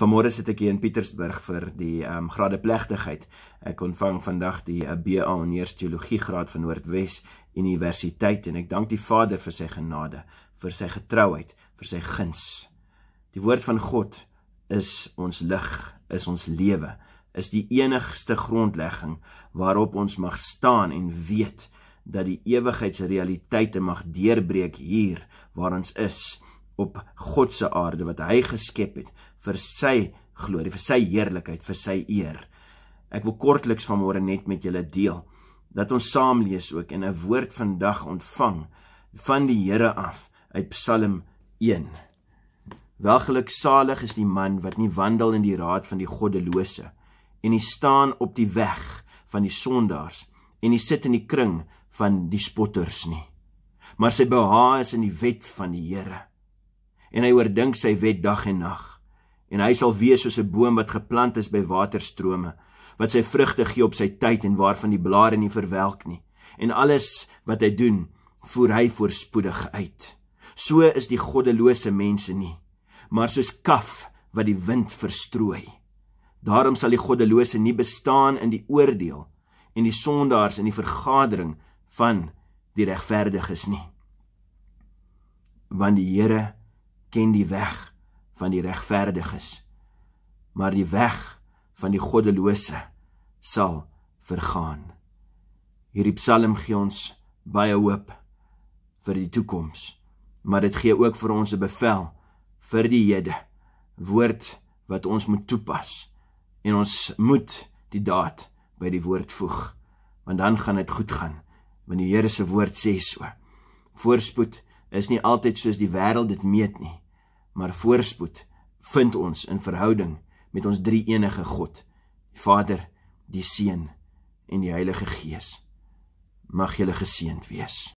Vanmôre sit ek hier in Pietersburg vir die ehm um, gradeplegtigheid. Ek ontvang vandag die eh, BA in Neers Teologie graad van Noordwes Universiteit en ek dank die Vader vir sy genade, vir sy getrouheid, vir sy guns. Die woord van God is ons lig, is ons lewe, is die enigste grondlegging waarop ons mag staan en weet dat die ewigheidsrealiteite mag deurbreek hier waar ons is op God se aarde wat hy geskep het vir sy glorie, vir sy heerlikheid, vir sy eer. Ek wil kortliks vanmôre net met julle deel dat ons saam lees ook en 'n woord vandag ontvang van die Here af uit Psalm 1. Welgeluksalig is die man wat nie wandel in die raad van die goddelose en nie staan op die weg van die sondaars en nie sit in die kring van die spotters nie. Maar sy behag is in die wet van die Here en hy oordink sy wet dag en nag. En hy sal wees soos 'n boom wat geplant is by waterstrome, wat sy vrugte gee op sy tyd en waarvan die blare nie verwelk nie. En alles wat hy doen, voer hy voorspoedig uit. So is die goddelose mense nie, maar soos kaf wat die wind verstrooi. Daarom sal die goddelose nie bestaan in die oordeel en die sondaars in die vergadering van die regverdiges nie. Want die Here ken die weg van die regverdiges, maar die weg van die goddelose sal vergaan. Hierdie Psalm gee ons baie hoop vir die toekoms, maar dit gee ook vir ons 'n bevel vir die hede, woord wat ons moet toepas en ons moet die daad by die woord voeg, want dan gaan dit goed gaan, want die Here se woord sê so. Voorspoed is nie altyd soos die wêreld dit meet nie. Maar voorspoed vind ons in verhouding met ons drie enige God, die Vader, die Seun en die Heilige Gees. Mag julle geseënd wees.